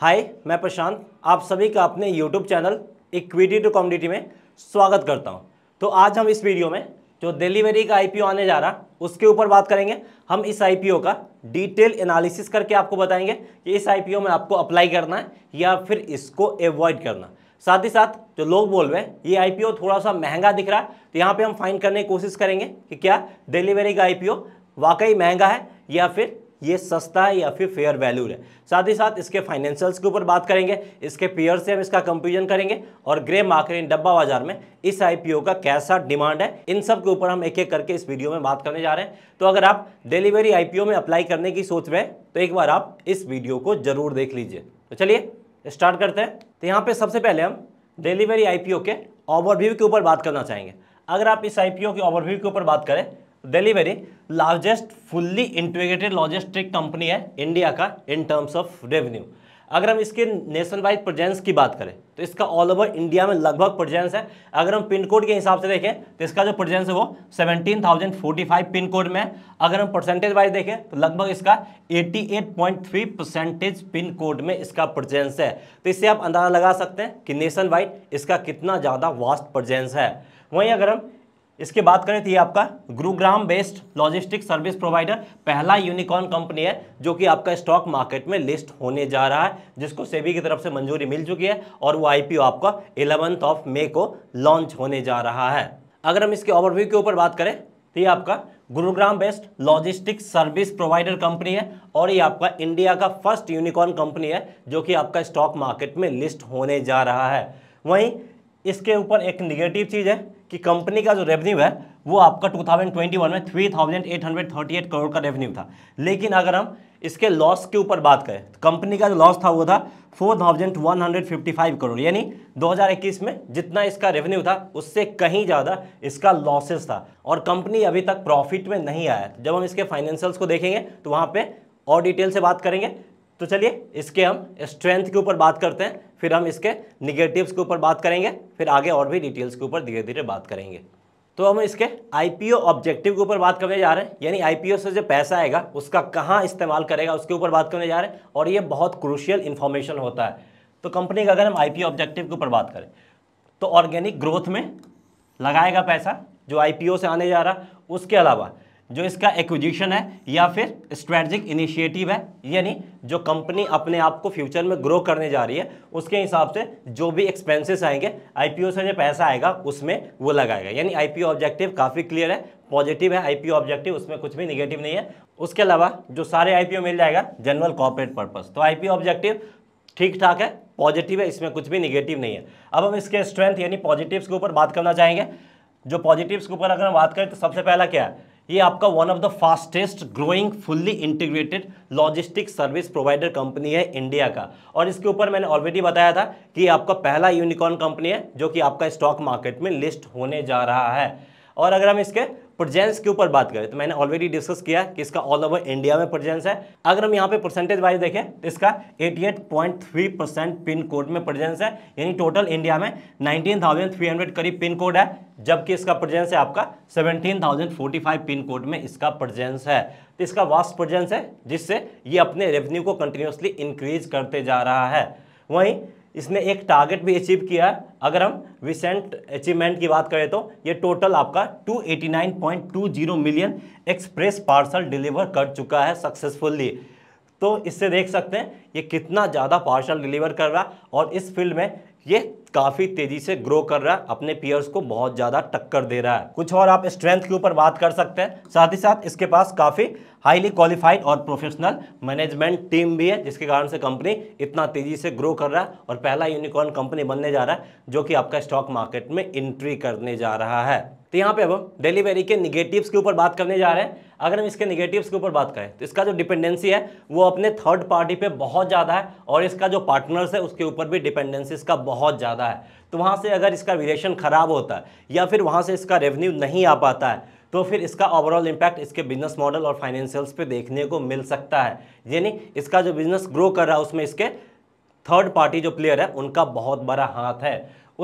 हाय मैं प्रशांत आप सभी का अपने YouTube channel Equity to Community में स्वागत करता हूं तो आज हम इस वीडियो में जो डिलीवरी का आईपीओ आने जा रहा उसके ऊपर बात करेंगे हम इस आईपीओ का डिटेल एनालिसिस करके आपको बताएंगे कि इस आईपीओ में आपको अप्लाई करना है या फिर इसको एवॉइड करना साथ ही साथ जो लोग बोल रहे हैं ये आई थोड़ा सा महंगा दिख रहा है तो यहाँ पर हम फाइन करने की कोशिश करेंगे कि क्या डिलीवरी का आई वाकई महंगा है या फिर ये सस्ता है या फिर फेयर वैल्यू है साथ ही साथ इसके फाइनेंशियल्स के ऊपर बात करेंगे इसके पेयर से हम इसका कंपेरिजन करेंगे और ग्रे मार्केट इन डब्बा बाजार में इस आईपीओ का कैसा डिमांड है इन सब के ऊपर हम एक एक करके इस वीडियो में बात करने जा रहे हैं तो अगर आप डिलीवरी आईपीओ में अप्लाई करने की सोच रहे हैं तो एक बार आप इस वीडियो को जरूर देख लीजिए तो चलिए स्टार्ट करते हैं तो यहाँ पर सबसे पहले हम डिलीवरी आईपीओ के ओवरव्यू के ऊपर बात करना चाहेंगे अगर आप इस आई के ओवरव्यू के ऊपर बात करें delivery largest fully integrated logistic company है इंडिया का इन टर्म्स ऑफ रेवेन्यू अगर हम इसके नेशन वाइज प्रजेंस की बात करें तो इसका ऑल ओवर इंडिया में लगभग प्रजेंस है अगर हम पिन कोड के हिसाब से देखें तो इसका जो प्रजेंस है वो 17,045 पिन कोड में है अगर हम परसेंटेज वाइज देखें तो लगभग इसका 88.3 परसेंटेज पिन कोड में इसका प्रजेंस है तो इससे आप अंदाजा लगा सकते हैं कि नेशन वाइड इसका कितना ज़्यादा वास्ट प्रजेंस है वहीं अगर हम इसके बात करें तो ये आपका Gurugram based logistic service provider पहला यूनिकॉर्न कंपनी है जो कि आपका स्टॉक मार्केट में लिस्ट होने जा रहा है जिसको सेबी की तरफ से मंजूरी मिल चुकी है और वो आईपीओ आपका इलेवंथ ऑफ मे को लॉन्च होने जा रहा है अगर हम इसके ओवरव्यू के ऊपर बात करें तो ये आपका Gurugram based logistic service provider company है और ये आपका इंडिया का फर्स्ट यूनिकॉर्न कंपनी है जो कि आपका स्टॉक मार्केट में लिस्ट होने जा रहा है वहीं इसके ऊपर एक निगेटिव चीज़ है कि कंपनी का जो रेवेन्यू है वो आपका 2021 में 3,838 करोड़ का रेवेन्यू था लेकिन अगर हम इसके लॉस के ऊपर बात करें तो कंपनी का जो लॉस था वो था 4,155 करोड़ यानी 2021 में जितना इसका रेवेन्यू था उससे कहीं ज़्यादा इसका लॉसेस था और कंपनी अभी तक प्रॉफिट में नहीं आया जब हम इसके फाइनेंशियल्स को देखेंगे तो वहाँ पर और डिटेल से बात करेंगे तो चलिए इसके हम स्ट्रेंथ के ऊपर बात करते हैं फिर हम इसके निगेटिव्स के ऊपर बात करेंगे फिर आगे और भी डिटेल्स के ऊपर धीरे धीरे बात करेंगे तो हम इसके आईपीओ ऑब्जेक्टिव के ऊपर बात करने जा रहे हैं यानी आईपीओ से जो पैसा आएगा उसका कहाँ इस्तेमाल करेगा उसके ऊपर बात करने जा रहे हैं और ये बहुत क्रूशियल इन्फॉर्मेशन होता है तो कंपनी का अगर हम आईपीओ ऑब्जेक्टिव के ऊपर बात करें तो ऑर्गेनिक ग्रोथ में लगाएगा पैसा जो आईपीओ से आने जा रहा है उसके अलावा जो इसका एक्विजिशन है या फिर स्ट्रेटजिक इनिशिएटिव है यानी जो कंपनी अपने आप को फ्यूचर में ग्रो करने जा रही है उसके हिसाब से जो भी एक्सपेंसेस आएंगे आईपीओ से जो पैसा आएगा उसमें वो लगाएगा यानी आईपीओ ऑब्जेक्टिव काफ़ी क्लियर है पॉजिटिव है आईपीओ ऑब्जेक्टिव उसमें कुछ भी निगेटिव नहीं है उसके अलावा जो सारे आई मिल जाएगा जनरल कॉपरेट पर्पज़ तो आई ऑब्जेक्टिव ठीक ठाक है पॉजिटिव है इसमें कुछ भी निगेटिव नहीं है अब हम इसके स्ट्रेंथ यानी पॉजिटिव्स के ऊपर बात करना चाहेंगे जो पॉजिटिव्स के ऊपर अगर हम बात करें तो सबसे पहला क्या है ये आपका one of the fastest growing fully integrated logistic service provider company है इंडिया का और इसके ऊपर मैंने ऑलरेडी बताया था कि आपका पहला यूनिकॉर्न कंपनी है जो कि आपका स्टॉक मार्केट में लिस्ट होने जा रहा है और अगर हम इसके प्रजेंस के ऊपर बात करें तो मैंने ऑलरेडी डिस्कस किया कि इसका ऑल ओवर इंडिया में प्रजेंस है अगर हम यहाँ पे परसेंटेज वाइज देखें तो इसका 88.3 परसेंट पिन कोड में प्रजेंस है यानी टोटल इंडिया में 19,300 करीब पिन कोड है जबकि इसका प्रजेंस है आपका 17,045 पिन कोड में इसका प्रजेंस है तो इसका वास्ट प्रजेंस है जिससे ये अपने रेवेन्यू को कंटिन्यूसली इंक्रीज करते जा रहा है वहीं इसने एक टारगेट भी अचीव किया है अगर हम रिसेंट अचीवमेंट की बात करें तो ये टोटल आपका 289.20 मिलियन एक्सप्रेस पार्सल डिलीवर कर चुका है सक्सेसफुली तो इससे देख सकते हैं ये कितना ज़्यादा पार्सल डिलीवर कर रहा है और इस फील्ड में ये काफ़ी तेज़ी से ग्रो कर रहा है अपने पीयर्स को बहुत ज़्यादा टक्कर दे रहा है कुछ और आप स्ट्रेंथ के ऊपर बात कर सकते हैं साथ ही साथ इसके पास काफ़ी हाईली क्वालिफाइड और प्रोफेशनल मैनेजमेंट टीम भी है जिसके कारण से कंपनी इतना तेज़ी से ग्रो कर रहा है और पहला यूनिकॉर्न कंपनी बनने जा रहा है जो कि आपका स्टॉक मार्केट में एंट्री करने जा रहा है तो यहाँ पे अब हम डिलीवरी के निगेटिव्स के ऊपर बात करने जा रहे हैं अगर हम इसके निगेटिव्स के ऊपर बात करें तो इसका जो डिपेंडेंसी है वो अपने थर्ड पार्टी पे बहुत ज़्यादा है और इसका जो पार्टनर्स है उसके ऊपर भी डिपेंडेंसी इसका बहुत ज़्यादा जाता है तो वहाँ से अगर इसका रिलेशन ख़राब होता है या फिर वहाँ से इसका रेवेन्यू नहीं आ पाता है तो फिर इसका ओवरऑल इम्पैक्ट इसके बिजनेस मॉडल और फाइनेंशियल्स पे देखने को मिल सकता है यानी इसका जो बिजनेस ग्रो कर रहा है उसमें इसके थर्ड पार्टी जो प्लेयर है उनका बहुत बड़ा हाथ है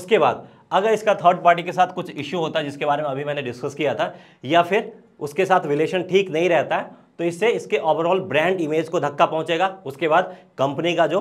उसके बाद अगर इसका थर्ड पार्टी के साथ कुछ इश्यू होता है जिसके बारे में अभी मैंने डिस्कस किया था या फिर उसके साथ रिलेशन ठीक नहीं रहता है तो इससे इसके ओवरऑल ब्रांड इमेज को धक्का पहुंचेगा उसके बाद कंपनी का जो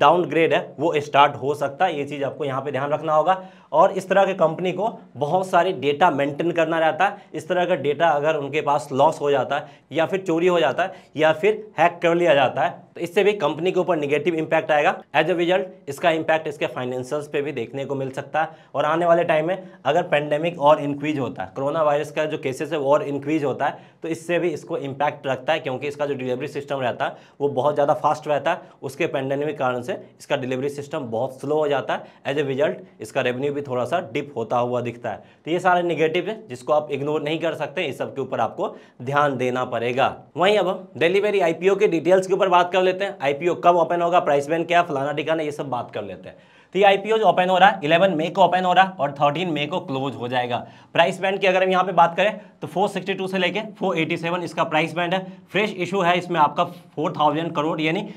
डाउनग्रेड है वो स्टार्ट हो सकता है ये चीज़ आपको यहाँ पे ध्यान रखना होगा और इस तरह के कंपनी को बहुत सारे डेटा मेंटेन करना रहता है इस तरह का डेटा अगर उनके पास लॉस हो जाता है या फिर चोरी हो जाता है या फिर हैक कर लिया जाता है तो इससे भी कंपनी के ऊपर निगेटिव इम्पैक्ट आएगा एज ए रिजल्ट इसका इम्पैक्ट इसके फाइनेंशियल्स पर भी देखने को मिल सकता है और आने वाले टाइम में अगर पेंडेमिक और इंक्रीज होता है कोरोना वायरस का जो केसेस है वो और इंक्रीज होता है तो इससे भी इसको इम्पैक्ट लगता है क्योंकि इसका जो डिलीवरी सिस्टम रहता है वो बहुत ज़्यादा फास्ट रहता है उसके पेंडेमिक कारण से इसका डिलीवरी सिस्टम बहुत स्लो हो जाता है एज ए रिजल्ट इसका रेवेन्यू भी थोड़ा सा डिप होता हुआ दिखता है तो ये सारे निगेटिव है जिसको आप इग्नोर नहीं कर सकते इस सब के ऊपर आपको ध्यान देना पड़ेगा वहीं अब हम डिलीवरी आईपीओ के डिटेल्स के ऊपर बात कर लेते हैं आईपीओ कब ओपन होगा प्राइस बैन क्या फलाना टिकाना ये सब बात कर लेते हैं तो ये आईपीओ जो ओपन हो रहा है इलेवन मे को ओपन हो रहा है और थर्टीन मे को क्लोज हो जाएगा प्राइस बैंड की अगर हम यहाँ पे बात करें तो 462 से लेके 487 इसका प्राइस बैंड है फ्रेश इशू है इसमें आपका 4000 करोड़ यानी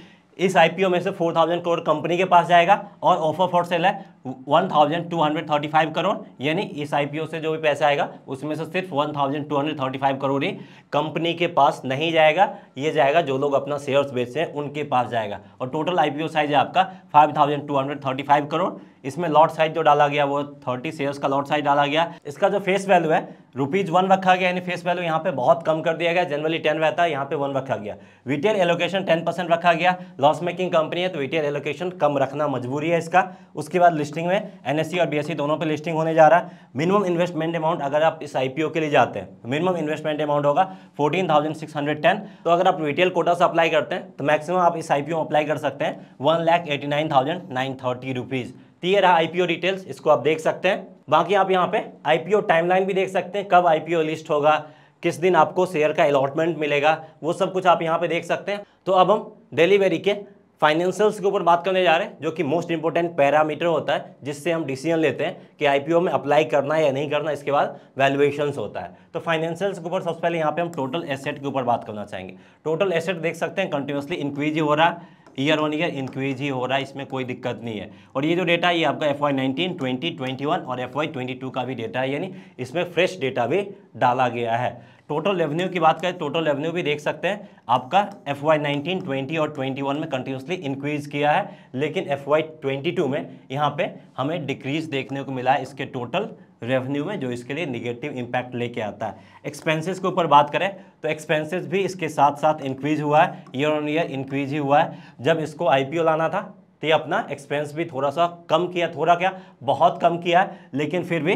इस आईपीओ में से 4000 करोड़ कंपनी के पास जाएगा और ऑफर फॉर सेल है 1,235 करोड़ यानी इस आईपीओ से जो भी पैसा आएगा उसमें से सिर्फ 1,235 करोड़ ही कंपनी के पास नहीं जाएगा ये जाएगा जो लोग अपना शेयर्स बेचते हैं उनके पास जाएगा और टोटल आईपीओ साइज है आपका 5,235 करोड़ इसमें लॉट साइज जो डाला गया वो थर्टी शेयर्स का लॉट साइज डाला गया इसका जो फेस वैल्यू है रुपीज़ वन रखा गया यानी फेस वैल्यू यहाँ पे बहुत कम कर दिया गया जनरली टेन रहता है यहाँ पे वन रखा गया रिटेल एलोकेशन टेन परसेंट रखा गया लॉस मेकिंग कंपनी है तो रिटेल एलोकेशन कम रखना मजबूरी है इसका उसके बाद लिस्ट लिस्टिंग में एनएससी e और बीएससी e दोनों पे लिस्टिंग होने जा रहा है मिनिमम इन्वेस्टमेंट अमाउंट अगर आप इस आईपीओ के लिए जाते हैं मिनिमम इन्वेस्टमेंट अमाउंट होगा 14,610 तो अगर आप रिटेल कोटा से अप्लाई करते हैं तो मैक्सिमम आप इस आईपीओ में अप्लाई कर सकते हैं one lakh eighty nine thousand nine thirty rupees तो ये रहा आईपीओ डिटेल्स इसको आप देख सकते हैं बाकी आप यहाँ पे आईपीओ टाइमलाइन भी देख सकते हैं कब आईपीओ लिस्ट होगा किस दिन आपको शेयर का अलॉटमेंट मिलेगा वो सब कुछ आप यहाँ पे देख सकते हैं तो अब हम डिलीवरी के फाइनेंशियल्स के ऊपर बात करने जा रहे हैं जो कि मोस्ट इंपॉर्टेंट पैरामीटर होता है जिससे हम डिसीजन लेते हैं कि आईपीओ में अप्लाई करना है या नहीं करना इसके बाद वैल्यूएशन होता है तो फाइनेंशियल्स के ऊपर सबसे पहले यहाँ पे हम टोटल एसेट के ऊपर बात करना चाहेंगे टोटल एसेट देख सकते हैं कंटिन्यूसली इंक्रीज ही हो रहा है ईयर वन ईयर इंक्रीज ही हो रहा है इसमें कोई दिक्कत नहीं है और ये जो डेटा ये आपका F Y nineteen twenty twenty one और एफ वाई ट्वेंटी टू का भी डेटा है यानी इसमें फ्रेश डेटा भी डाला गया है टोटल रेवेन्यू की बात करें टोटल रेवेन्यू भी देख सकते हैं आपका एफ वाई नाइनटीन ट्वेंटी और ट्वेंटी वन में कंटिन्यूसली इंक्रीज किया है लेकिन एफ वाई ट्वेंटी टू में यहाँ पे हमें डिक्रीज देखने को मिला है इसके टोटल रेवेन्यू में जो इसके लिए निगेटिव इम्पैक्ट लेके आता है एक्सपेंसेस के ऊपर बात करें तो एक्सपेंसेस भी इसके साथ साथ इंक्रीज हुआ है ईयर ऑन ईयर इंक्रीज ही हुआ है जब इसको ओ लाना था तो ये अपना एक्सपेंस भी थोड़ा सा कम किया थोड़ा क्या बहुत कम किया है लेकिन फिर भी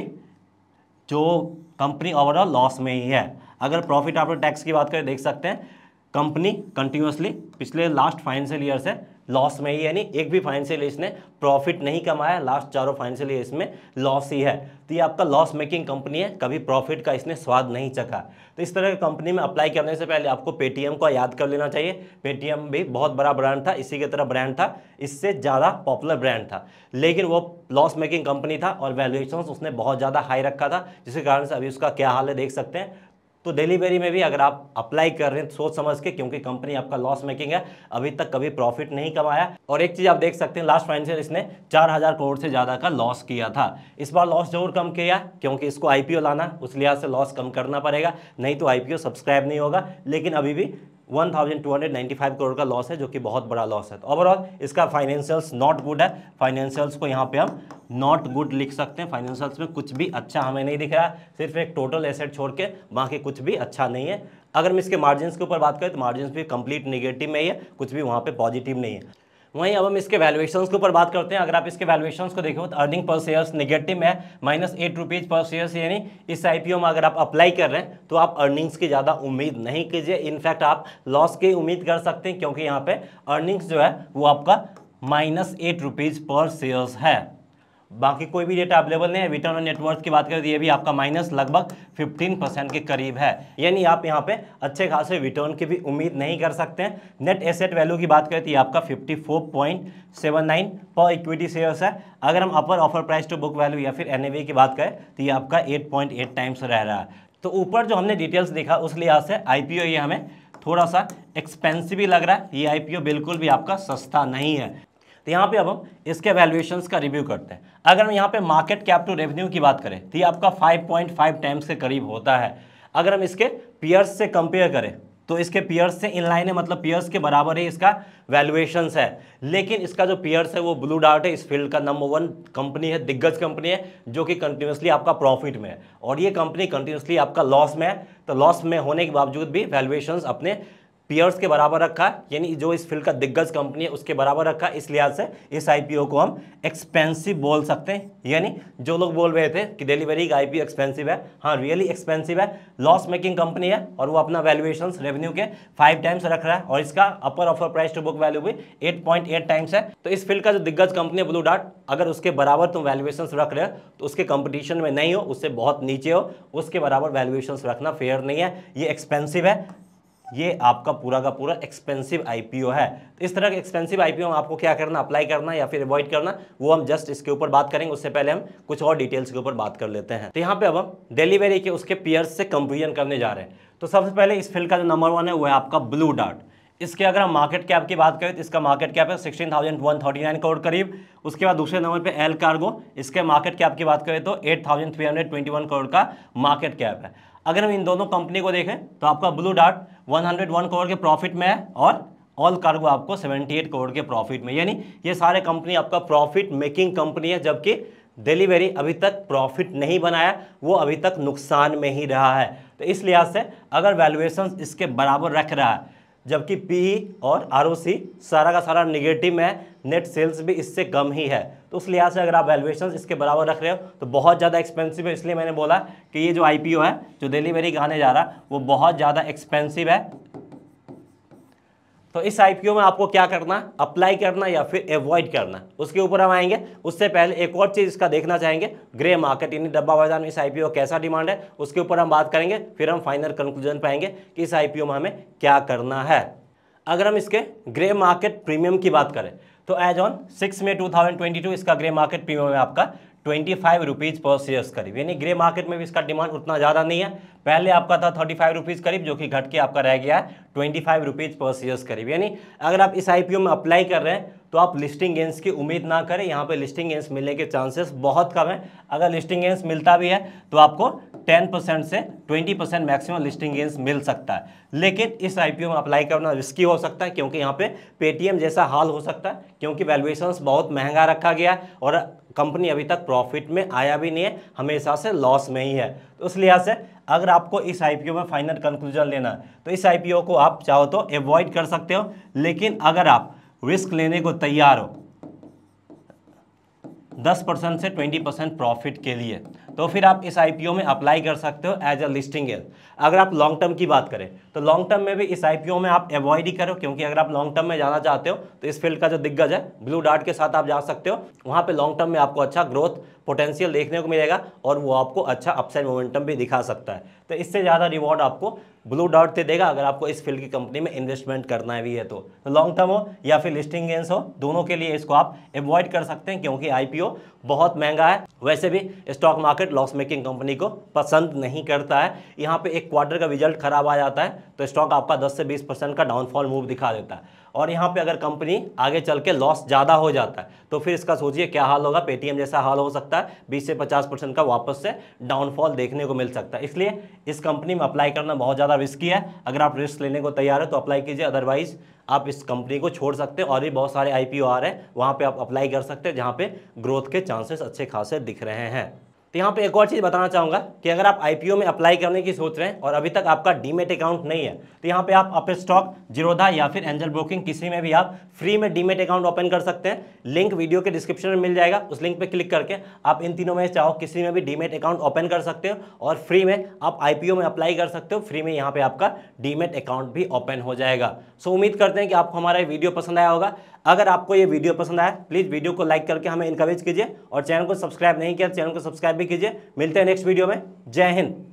जो कंपनी ओवरऑल लॉस में ही है अगर प्रॉफिट आफ्टर टैक्स की बात करें देख सकते हैं कंपनी कंटिन्यूसली पिछले लास्ट फाइनेंशियल ईयर से लॉस में ही यानी एक भी फाइनेंशियल इसने प्रॉफिट नहीं कमाया लास्ट चारों फाइनेंशियल ईयर इसमें लॉस ही है तो ये आपका लॉस मेकिंग कंपनी है कभी प्रॉफिट का इसने स्वाद नहीं चखा तो इस तरह की कंपनी में अप्लाई करने से पहले आपको पेटीएम को याद कर लेना चाहिए पेटीएम भी बहुत बड़ा ब्रांड था इसी की तरह ब्रांड था इससे ज़्यादा पॉपुलर ब्रांड था लेकिन वो लॉस मेकिंग कंपनी था और वैल्यूएशन उसने बहुत ज़्यादा हाई रखा था जिसके कारण से अभी उसका क्या हाल है देख सकते हैं तो डिलीवरी में भी अगर आप अप्लाई कर रहे हैं सोच समझ के क्योंकि कंपनी आपका लॉस मेकिंग है अभी तक कभी प्रॉफिट नहीं कमाया और एक चीज़ आप देख सकते हैं लास्ट फाइनेंशियल इसने 4000 करोड़ से ज़्यादा का लॉस किया था इस बार लॉस जरूर कम किया क्योंकि इसको आईपीओ लाना उस लिहाज से लॉस कम करना पड़ेगा नहीं तो आईपीओ सब्सक्राइब नहीं होगा लेकिन अभी भी 1,295 करोड़ का लॉस है जो कि बहुत बड़ा लॉस है तो ओवरऑल इसका फाइनेंशियल्स नॉट गुड है फाइनेंशियल्स को यहाँ पे हम नॉट गुड लिख सकते हैं फाइनेंशियल्स में कुछ भी अच्छा हमें नहीं दिख रहा है सिर्फ एक टोटल एसेट छोड़ के बाकी कुछ भी अच्छा नहीं है अगर हम इसके मार्जिन के ऊपर बात करें तो मार्जिन भी कंप्लीट निगेटिव में ही है कुछ भी वहाँ पर पॉजिटिव नहीं है वहीं अब हम इसके वैल्यूएशन के ऊपर बात करते हैं अगर आप इसके वैल्यूएशन को देखो तो अर्निंग पर शेयर निगेटिव है minus eight rupees per share यानी इस आईपीओ में अगर आप अप्लाई कर रहे हैं तो आप अर्निंग्स की ज़्यादा उम्मीद नहीं कीजिए इनफैक्ट आप लॉस की उम्मीद कर सकते हैं क्योंकि यहाँ पर अर्निंग्स जो है वो आपका minus eight rupees per shares है बाकी कोई भी डेटा अवेलेबल नहीं है रिटर्न ऑन नेटवर्थ की बात करें तो ये भी आपका माइनस लगभग 15 परसेंट के करीब है यानी आप यहाँ पे अच्छे खासे रिटर्न की भी उम्मीद नहीं कर सकते हैं नेट एसेट वैल्यू की बात करें तो ये आपका 54.79 पर इक्विटी शेयर्स है अगर हम upper offer price to book value या फिर एन की बात करें तो ये आपका एट टाइम्स रह रहा है तो ऊपर जो हमने डिटेल्स देखा उस लिहाज से आई ये हमें थोड़ा सा एक्सपेंसिव भी लग रहा है ये आई बिल्कुल भी आपका सस्ता नहीं है तो यहाँ पे अब हम इसके वैल्यूएशंस का रिव्यू करते हैं अगर हम यहाँ पे मार्केट कैप टू रेवेन्यू की बात करें तो ये आपका 5.5 टाइम्स के करीब होता है अगर हम इसके पियर्स से कंपेयर करें तो इसके पियर्स से इनलाइन है मतलब पियर्स के बराबर ही इसका वैल्यूएशन है लेकिन इसका जो पियर्स है वो ब्लू डार्ट है इस फील्ड का नंबर वन कंपनी है दिग्गज कंपनी है जो कि कंटिन्यूसली आपका प्रॉफिट में है और ये कंपनी कंटिन्यूसली आपका लॉस में है तो लॉस में होने के बावजूद भी वैल्यूएशन अपने पियर्स के बराबर रखा है यानी जो इस फील्ड का दिग्गज कंपनी है उसके बराबर रखा है इस लिहाज से इस आईपीओ को हम एक्सपेंसिव बोल सकते हैं यानी जो लोग बोल रहे थे कि डिलीवरी का आईपीओ एक्सपेंसिव है हाँ रियली एक्सपेंसिव है लॉस मेकिंग कंपनी है और वो अपना वैल्यूएशन रेवेन्यू के फाइव टाइम्स रख रहा है और इसका upper offer price to book value भी एट पॉइंट एट टाइम्स है तो इस फील्ड का जो दिग्गज कंपनी है ब्लू डार्ट अगर उसके बराबर तुम वैल्यूएशन रख रहे हो तो उसके कंपटीशन में नहीं हो उससे बहुत नीचे हो उसके बराबर वैल्यूएशन रखना फेयर नहीं है ये एक्सपेंसिव है ये आपका पूरा का पूरा एक्सपेंसिव आईपीओ है तो इस तरह के एक्सपेंसिव आईपीओ में आपको क्या करना अप्लाई करना या फिर अवॉइड करना वो हम जस्ट इसके ऊपर बात करेंगे उससे पहले हम कुछ और डिटेल्स के ऊपर बात कर लेते हैं तो यहाँ पे अब हम डिलीवरी के उसके पियर्स से कंपेरिजन करने जा रहे हैं तो सबसे पहले इस फील्ड का जो नंबर वन है वो है आपका ब्लू डार्ट इसके अगर हम मार्केट कैप की बात करें तो इसका मार्केट कैप है sixteen thousand one thirty nine crore करीब उसके बाद दूसरे नंबर पे एल कार्गो इसके मार्केट कैप की बात करें तो eight thousand three hundred twenty one crore का मार्केट कैप है अगर हम इन दोनों कंपनी को देखें तो आपका ब्लू डार्ट 101 करोड़ के प्रॉफिट में है और ऑल कार्गो आपको 78 करोड़ के प्रॉफिट में यानी ये सारे कंपनी आपका प्रॉफिट मेकिंग कंपनी है जबकि डिलीवरी अभी तक प्रॉफिट नहीं बनाया वो अभी तक नुकसान में ही रहा है तो इस लिहाज से अगर वैल्यूएशन इसके बराबर रख रहा है जबकि पी और आर सारा का सारा निगेटिव है नेट सेल्स भी इससे कम ही है तो उस लिहाज से अगर आप वैल्यूशन इसके बराबर रख रहे हो तो बहुत ज़्यादा एक्सपेंसिव है इसलिए मैंने बोला कि ये जो आईपीओ है जो दिल्ली मेरी गाने जा रहा है वो बहुत ज़्यादा एक्सपेंसिव है तो इस आईपीओ में आपको क्या करना अप्लाई करना या फिर अवॉइड करना उसके ऊपर हम आएंगे उससे पहले एक और चीज़ इसका देखना चाहेंगे ग्रे मार्केट यानी डब्बा बाजार में इस आईपीओ कैसा डिमांड है उसके ऊपर हम बात करेंगे फिर हम फाइनल कंक्लूजन पाएंगे कि इस आईपीओ में हमें क्या करना है अगर हम इसके ग्रे मार्केट प्रीमियम की बात करें तो as on six May two इसका ग्रे मार्केट प्रीमियम है आपका twenty five rupees per shares करीब यानी ग्रे मार्केट में भी इसका डिमांड उतना ज़्यादा नहीं है पहले आपका था थर्टी फाइव रुपीज़ करीब जो कि घट के आपका रह गया है twenty five rupees per shares करीब यानी अगर आप इस आईपीओ में अप्लाई कर रहे हैं तो आप लिस्टिंग गेंस की उम्मीद ना करें यहाँ पे लिस्टिंग गेंस मिलने के चांसेस बहुत कम हैं अगर लिस्टिंग गेंस मिलता भी है तो आपको 10 परसेंट से 20 परसेंट मैक्सिमम लिस्टिंग गेंस मिल सकता है लेकिन इस आईपीओ में अप्लाई करना रिस्की हो सकता है क्योंकि यहाँ पे पेटीएम जैसा हाल हो सकता है क्योंकि वैल्यूएशंस बहुत महंगा रखा गया है और कंपनी अभी तक प्रॉफिट में आया भी नहीं है हमेशा से लॉस में ही है तो उस लिहाज से अगर आपको इस आईपीओ में फाइनल कंक्लूजन लेना है तो इस आईपीओ को आप चाहो तो एवॉइड कर सकते हो लेकिन अगर आप रिस्क लेने को तैयार हो 10 परसेंट से 20 परसेंट प्रॉफिट के लिए तो फिर आप इस आईपीओ में अप्लाई कर सकते हो एज अ लिस्टिंग एज अगर आप लॉन्ग टर्म की बात करें तो लॉन्ग टर्म में भी इस आईपीओ में आप अवॉइड ही करो क्योंकि अगर आप लॉन्ग टर्म में जाना चाहते हो तो इस फील्ड का जो दिग्गज है ब्लू डार्ट के साथ आप जा सकते हो वहाँ पर लॉन्ग टर्म में आपको अच्छा ग्रोथ पोटेंशियल देखने को मिलेगा और वो आपको अच्छा अपसाइड मोमेंटम भी दिखा सकता है तो इससे ज़्यादा रिवॉर्ड आपको ब्लू डॉट से देगा अगर आपको इस फील्ड की कंपनी में इन्वेस्टमेंट करना है भी है तो लॉन्ग तो टर्म हो या फिर लिस्टिंग गेंस हो दोनों के लिए इसको आप अवॉइड कर सकते हैं क्योंकि आईपीओ बहुत महंगा है वैसे भी stock market market loss making company को पसंद नहीं करता है यहाँ पे एक क्वार्टर का रिजल्ट खराब आ जाता है तो स्टॉक आपका 10 से 20 परसेंट का डाउनफॉल मूव दिखा देता है और यहाँ पे अगर कंपनी आगे चल के लॉस ज़्यादा हो जाता है तो फिर इसका सोचिए क्या हाल होगा पेटीएम जैसा हाल हो सकता है बीस से पचास परसेंट का वापस से डाउनफॉल देखने को मिल सकता है इसलिए इस कंपनी में अप्लाई करना बहुत ज़्यादा रिस्की है अगर आप रिस्क लेने को तैयार हो तो अप्लाई कीजिए अदरवाइज़ आप इस कंपनी को छोड़ सकते हैं और भी बहुत सारे आई आ रहे हैं वहाँ पर आप अप्लाई कर सकते हैं जहाँ पर ग्रोथ के चांसेस अच्छे खासे दिख रहे हैं तो यहाँ पे एक और चीज़ बताना चाहूँगा कि अगर आप आईपीओ में अप्लाई करने की सोच रहे हैं और अभी तक आपका डीमेट अकाउंट नहीं है तो यहाँ पे आप अप स्टॉक जीरोधा या फिर एंजल ब्रोकिंग किसी में भी आप फ्री में डीमेट अकाउंट ओपन कर सकते हैं लिंक वीडियो के डिस्क्रिप्शन में मिल जाएगा उस लिंक पर क्लिक करके आप इन तीनों में चाहो किसी में भी डीमेट अकाउंट ओपन कर सकते हो और फ्री में आप आई में अप्लाई कर सकते हो फ्री में यहाँ पर आपका डीमेट अकाउंट भी ओपन हो जाएगा सो उम्मीद करते हैं कि आपको हमारा वीडियो पसंद आया होगा अगर आपको ये वीडियो पसंद आया प्लीज़ वीडियो को लाइक करके हमें इंकरेज कीजिए और चैनल को सब्सक्राइब नहीं किया चैनल तो को सब्सक्राइब भी कीजिए मिलते हैं नेक्स्ट वीडियो में जय हिंद